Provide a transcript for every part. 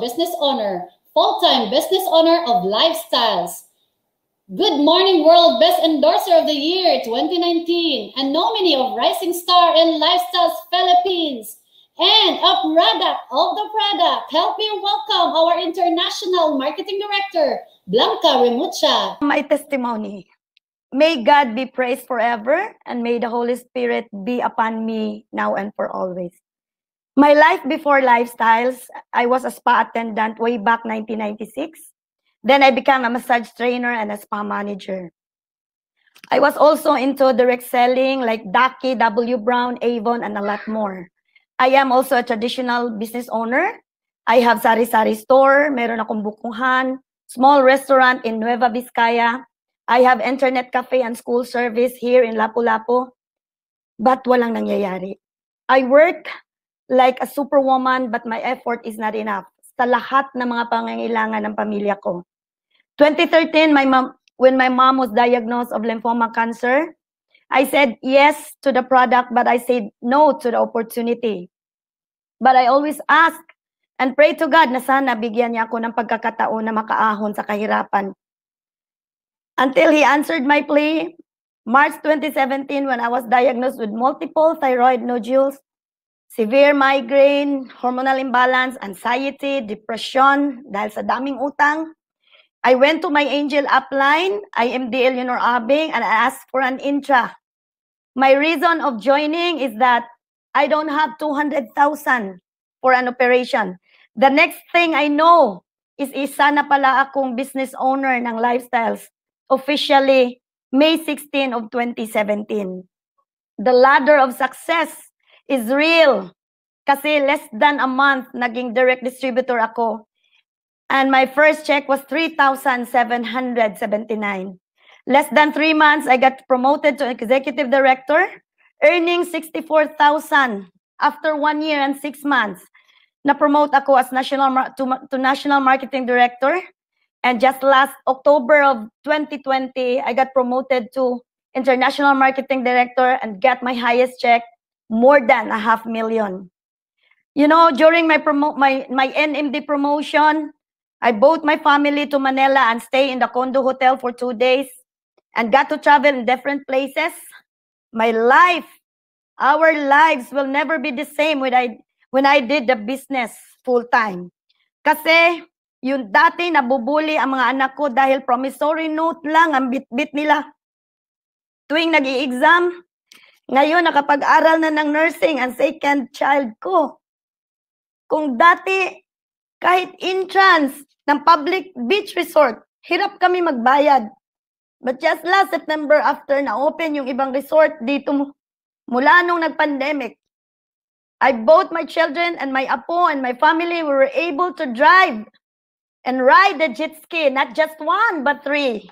business owner, full-time business owner of lifestyles. Good morning world best endorser of the year 2019 and nominee of Rising Star in Lifestyles Philippines and a product of the product. Help me welcome our international marketing director, Blanca Remucha. My testimony. May God be praised forever and may the Holy Spirit be upon me now and for always. My life before lifestyles, I was a spa attendant way back 1996. Then I became a massage trainer and a spa manager. I was also into direct selling like Ducky, W. Brown, Avon, and a lot more. I am also a traditional business owner. I have sari-sari store, meron akong bukuhan, small restaurant in Nueva Vizcaya. I have internet cafe and school service here in Lapu-Lapu. But walang nangyayari. I work like a superwoman but my effort is not enough sa lahat ng mga pangangailangan ng pamilya ko. 2013, my mom, when my mom was diagnosed of lymphoma cancer, I said yes to the product, but I said no to the opportunity. But I always ask and pray to God na sana bigyan niya ako ng pagkakataon na makaahon sa kahirapan. Until He answered my plea, March 2017, when I was diagnosed with multiple thyroid nodules, severe migraine, hormonal imbalance, anxiety, depression, dahil sa daming utang. I went to my angel upline, IMD Eleanor Abing, and I asked for an intra. My reason of joining is that I don't have 200,000 for an operation. The next thing I know is isa na pala akong business owner ng Lifestyles officially May 16 of 2017. The ladder of success is real. Kasi less than a month, naging direct distributor ako. And my first check was 3,779. Less than three months, I got promoted to executive director, earning 64,000 after one year and six months. Na-promote ako as national to, to national marketing director. And just last October of 2020, I got promoted to international marketing director and got my highest check more than a half million. You know, during my promo my, my NMD promotion, I bought my family to Manila and stay in the condo hotel for two days and got to travel in different places. My life, our lives will never be the same when I when I did the business full time. Kasi yung dati nabubuli ang mga anak ko dahil promissory note lang ang bit -bit nila. Tuwing nag exam Ngayon, nakapag-aral na ng nursing ang second child ko. Kung dati, kahit entrance ng public beach resort, hirap kami magbayad. But just last September after na-open yung ibang resort dito mula nung nag-pandemic, I both my children and my apo and my family were able to drive and ride the jet ski, not just one, but three.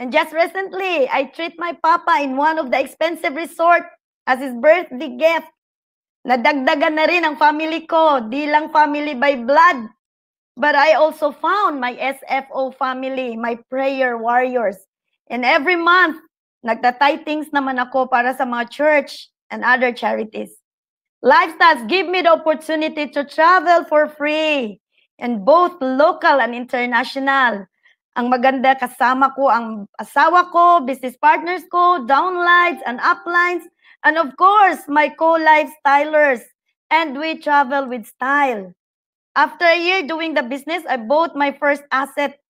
And just recently, I treat my papa in one of the expensive resort as his birthday gift. Nadagdagan na rin ang family ko, di lang family by blood. But I also found my SFO family, my prayer warriors. And every month, nagtatitings naman ako para sa mga church and other charities. Lifestyles give me the opportunity to travel for free and both local and international. Ang maganda, kasama ko ang asawa ko, business partners ko, downlines and uplines, and of course, my co-lifestylers. And we travel with style. After a year doing the business, I bought my first asset.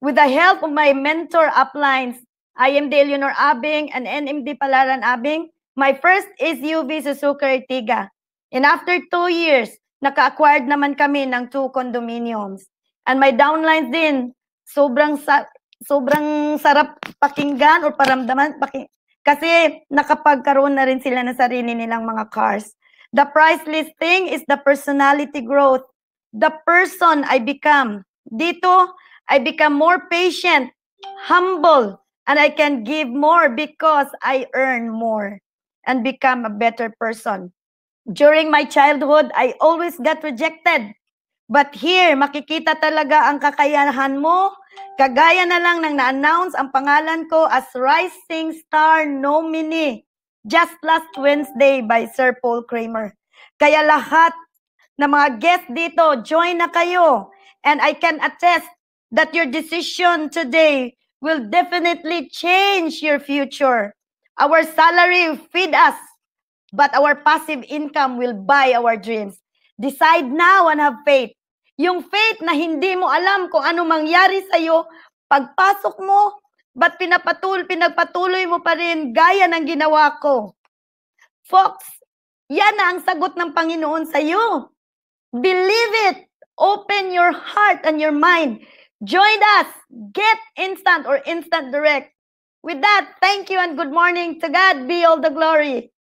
With the help of my mentor uplines, I IMD Eleanor Abing and NMD Palaran Abing, my first is UV Suzuki Ertiga. And after two years, naka-acquired naman kami ng two condominiums. And my downlines din, sobrang sa, sobrang sarap pakinggan or paramdaman paking, kasi nakapagkaroon na rin sila ng sarili nilang mga cars. The priceless thing is the personality growth. The person I become. Dito, I become more patient, humble, and I can give more because I earn more and become a better person. During my childhood, I always got rejected. But here, makikita talaga ang kakayahan mo. Kagaya na lang nang na-announce ang pangalan ko as Rising Star Nominee just last Wednesday by Sir Paul Kramer. Kaya lahat na mga guest dito, join na kayo. And I can attest that your decision today will definitely change your future. Our salary feed us, but our passive income will buy our dreams. Decide now and have faith. Yung faith na hindi mo alam kung ano mangyari sa'yo, pagpasok mo, ba't pinapatul, pinagpatuloy mo pa rin gaya ng ginawa ko? Fox, yan na ang sagot ng Panginoon sa iyo. Believe it. Open your heart and your mind. Join us. Get instant or instant direct. With that, thank you and good morning. To God be all the glory.